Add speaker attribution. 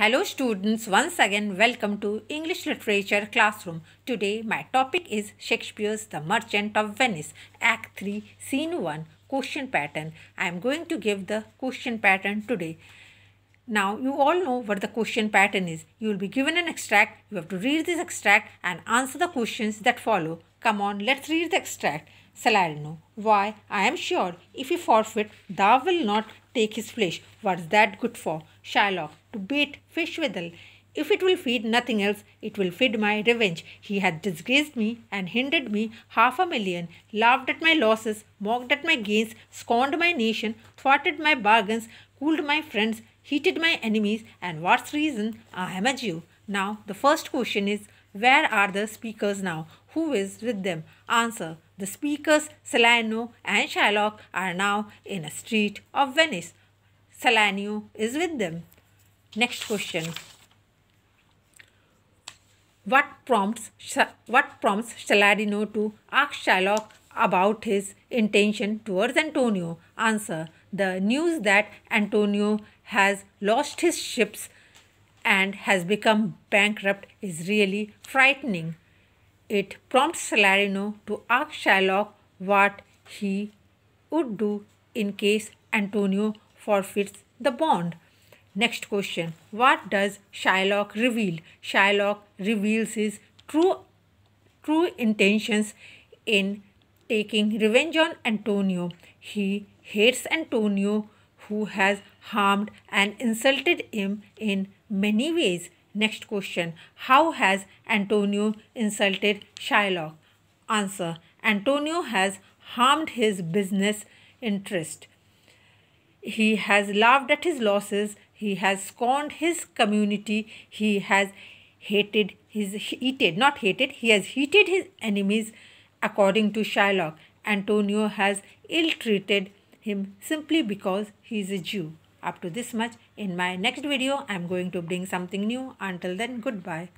Speaker 1: Hello students, once again welcome to English Literature Classroom. Today my topic is Shakespeare's The Merchant of Venice, Act 3, Scene 1, Question Pattern. I am going to give the question pattern today. Now you all know what the question pattern is. You will be given an extract, you have to read this extract and answer the questions that follow. Come on, let's read the extract. Salerno. why, I am sure, if he forfeit, thou will not take his flesh. What's that good for? Shylock, to bait fish withal. If it will feed nothing else, it will feed my revenge. He hath disgraced me and hindered me half a million, laughed at my losses, mocked at my gains, scorned my nation, thwarted my bargains, cooled my friends, heated my enemies, and what's reason? I am a Jew. Now, the first question is where are the speakers now? Who is with them? Answer The speakers, Salerno and Shylock, are now in a street of Venice. Salerno is with them. Next question. What prompts, what prompts Saladino to ask Shylock about his intention towards Antonio? Answer. The news that Antonio has lost his ships and has become bankrupt is really frightening. It prompts Salarino to ask Shylock what he would do in case Antonio forfeits the bond. Next question What does Shylock reveal? Shylock reveals his true, true intentions in taking revenge on Antonio. He hates Antonio, who has harmed and insulted him in many ways. Next question How has Antonio insulted Shylock? Answer Antonio has harmed his business interest. He has laughed at his losses he has scorned his community, he has hated his heated, not hated, he has hated his enemies according to Shylock. Antonio has ill-treated him simply because he is a Jew. Up to this much. In my next video, I am going to bring something new. Until then, goodbye.